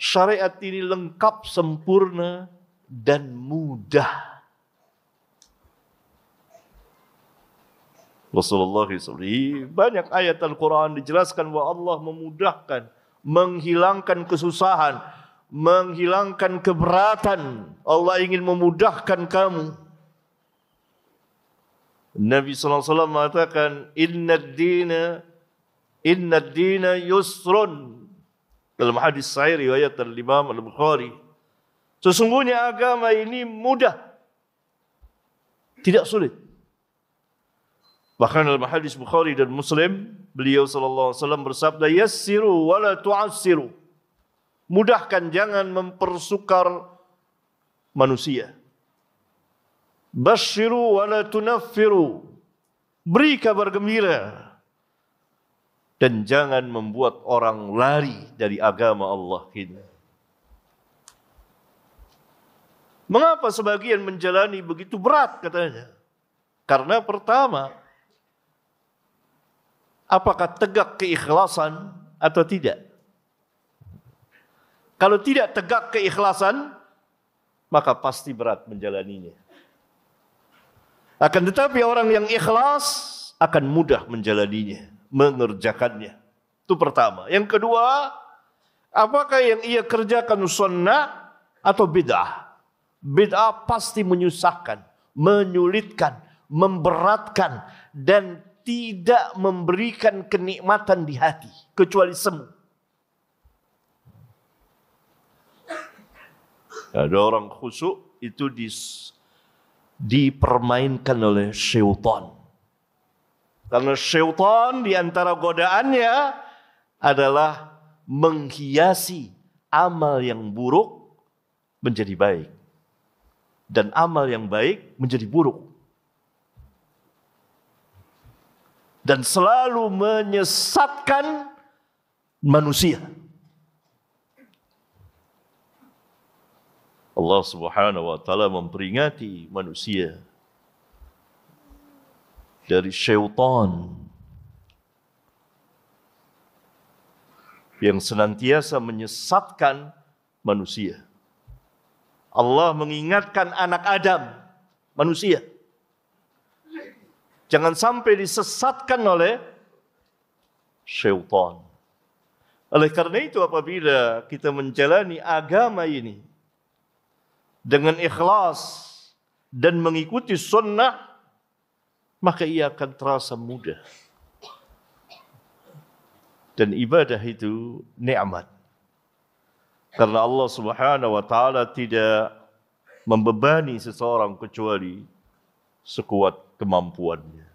Syariat ini lengkap, sempurna, dan mudah. Rasulullah SAW banyak ayat Al-Quran dijelaskan bahwa Allah memudahkan, menghilangkan kesusahan, menghilangkan keberatan. Allah ingin memudahkan kamu. Nabi SAW mengatakan, Inna dina, inna dina yusrun, dalam hadis sahih riwayat dari Imam Al-Bukhari. Sesungguhnya agama ini mudah. Tidak sulit. Bahkan dalam hadis Bukhari dan Muslim, beliau sallallahu alaihi wasallam bersabda, "Yassiru wa la tu'assiru." Mudahkan jangan mempersukar manusia. Bashiru wa la tunaffiru. Beri kabar gembira dan jangan membuat orang lari dari agama Allah ini. Mengapa sebagian menjalani begitu berat katanya? Karena pertama, apakah tegak keikhlasan atau tidak? Kalau tidak tegak keikhlasan, maka pasti berat menjalaninya. Akan tetapi orang yang ikhlas akan mudah menjalaninya mengerjakannya. Itu pertama. Yang kedua, apakah yang ia kerjakan sunnah atau bid'ah? Bid'ah pasti menyusahkan, menyulitkan, memberatkan dan tidak memberikan kenikmatan di hati kecuali semu. Ada orang khusuk itu di dipermainkan oleh syaitan. Karena syaitan di antara godaannya adalah menghiasi amal yang buruk menjadi baik. Dan amal yang baik menjadi buruk. Dan selalu menyesatkan manusia. Allah Subhanahu wa taala memperingati manusia dari syaitan yang senantiasa menyesatkan manusia. Allah mengingatkan anak Adam, manusia. Jangan sampai disesatkan oleh syaitan. Oleh karena itu apabila kita menjalani agama ini dengan ikhlas dan mengikuti sunnah maka ia akan terasa mudah. Dan ibadah itu nikmat. Karena Allah Subhanahu wa taala tidak membebani seseorang kecuali sekuat kemampuannya.